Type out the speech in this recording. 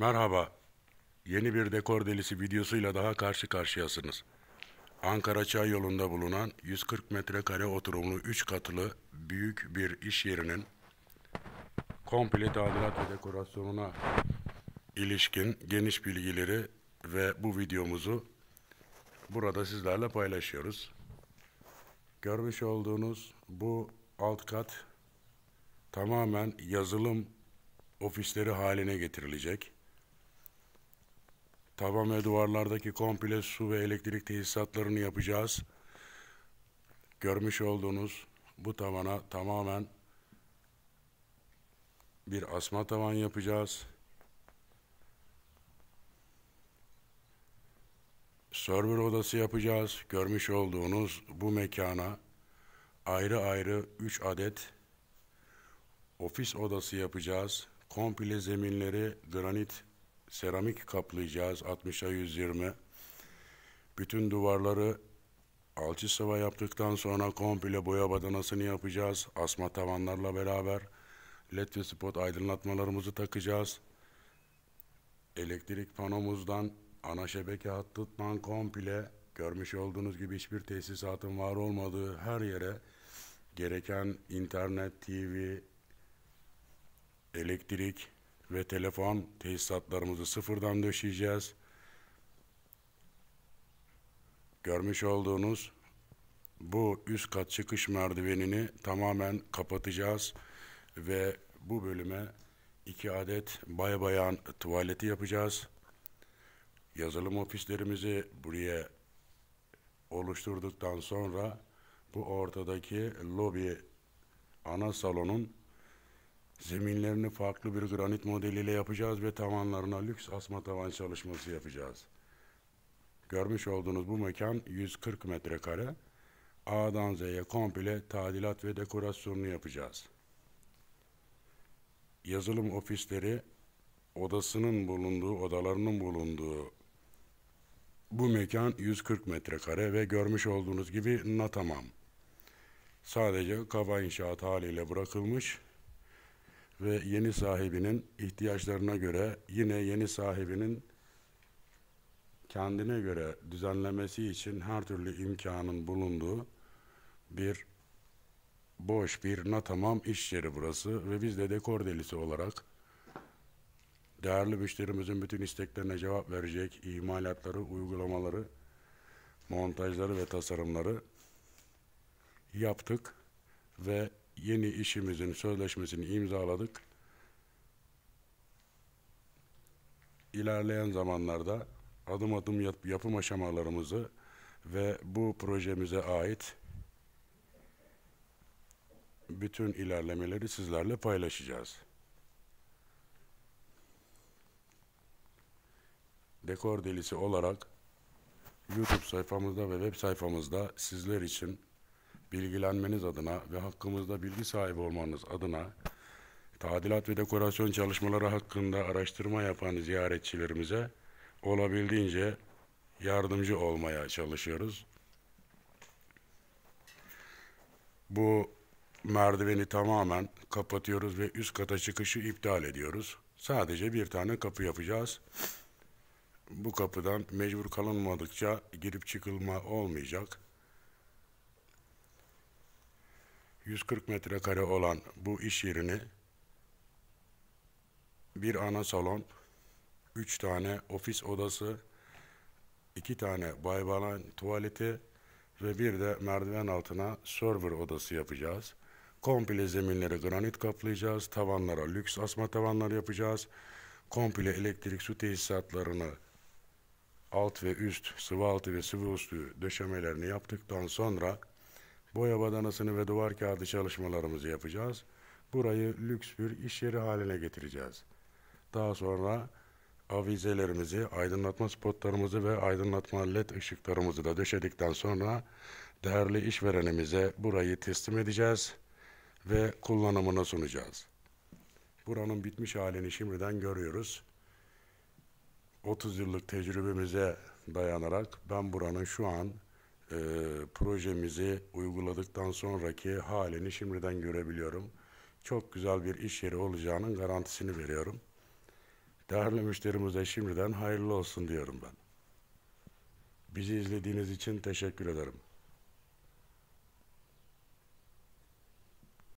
Merhaba. Yeni bir dekor delisi videosuyla daha karşı karşıyasınız. Ankara Çay yolunda bulunan 140 metrekare oturumlu 3 katlı büyük bir iş yerinin komple tadilat ve dekorasyonuna ilişkin geniş bilgileri ve bu videomuzu burada sizlerle paylaşıyoruz. Görmüş olduğunuz bu alt kat tamamen yazılım ofisleri haline getirilecek. Taban ve duvarlardaki komple su ve elektrik tesisatlarını yapacağız. Görmüş olduğunuz bu tavana tamamen bir asma tavan yapacağız. Server odası yapacağız. Görmüş olduğunuz bu mekana ayrı ayrı 3 adet ofis odası yapacağız. Komple zeminleri granit seramik kaplayacağız 60'a 120. Bütün duvarları alçı sıva yaptıktan sonra komple boya badanasını yapacağız. Asma tavanlarla beraber led ve spot aydınlatmalarımızı takacağız. Elektrik panomuzdan ana şebeke hattından komple görmüş olduğunuz gibi hiçbir tesisatın var olmadığı her yere gereken internet, TV, elektrik, ve telefon tesisatlarımızı sıfırdan döşeyeceğiz. Görmüş olduğunuz bu üst kat çıkış merdivenini tamamen kapatacağız ve bu bölüme iki adet bay bayan tuvaleti yapacağız. Yazılım ofislerimizi buraya oluşturduktan sonra bu ortadaki lobi ana salonun Zeminlerini farklı bir granit modeliyle yapacağız ve tavanlarına lüks asma tavan çalışması yapacağız. Görmüş olduğunuz bu mekan 140 metrekare. A'dan Z'ye komple tadilat ve dekorasyonunu yapacağız. Yazılım ofisleri odasının bulunduğu, odalarının bulunduğu bu mekan 140 metrekare ve görmüş olduğunuz gibi natamam. Sadece kaba inşaat haliyle bırakılmış ve yeni sahibinin ihtiyaçlarına göre yine yeni sahibinin kendine göre düzenlemesi için her türlü imkanın bulunduğu bir boş bir na tamam iş yeri burası ve biz de dekor delisi olarak değerli müşterimizin bütün isteklerine cevap verecek imalatları, uygulamaları, montajları ve tasarımları yaptık ve yeni işimizin sözleşmesini imzaladık. İlerleyen zamanlarda adım adım yap yapım aşamalarımızı ve bu projemize ait bütün ilerlemeleri sizlerle paylaşacağız. Dekor delisi olarak YouTube sayfamızda ve web sayfamızda sizler için bilgilenmeniz adına ve hakkımızda bilgi sahibi olmanız adına tadilat ve dekorasyon çalışmaları hakkında araştırma yapan ziyaretçilerimize olabildiğince yardımcı olmaya çalışıyoruz. Bu merdiveni tamamen kapatıyoruz ve üst kata çıkışı iptal ediyoruz. Sadece bir tane kapı yapacağız. Bu kapıdan mecbur kalınmadıkça girip çıkılma olmayacak. 140 metrekare olan bu iş yerini bir ana salon, üç tane ofis odası, iki tane baybalan tuvaleti ve bir de merdiven altına server odası yapacağız. Komple zeminleri granit kaplayacağız, tavanlara lüks asma tavanlar yapacağız. Komple elektrik su tesisatlarını alt ve üst, sıvı altı ve sıvı üstü döşemelerini yaptıktan sonra boya badanasını ve duvar kağıdı çalışmalarımızı yapacağız. Burayı lüks bir iş yeri haline getireceğiz. Daha sonra avizelerimizi, aydınlatma spotlarımızı ve aydınlatma led ışıklarımızı da döşedikten sonra değerli işverenimize burayı teslim edeceğiz ve kullanımına sunacağız. Buranın bitmiş halini şimdiden görüyoruz. 30 yıllık tecrübemize dayanarak ben buranın şu an e, projemizi uyguladıktan sonraki halini şimdiden görebiliyorum. Çok güzel bir iş yeri olacağının garantisini veriyorum. Değerli müşterimize şimdiden hayırlı olsun diyorum ben. Bizi izlediğiniz için teşekkür ederim.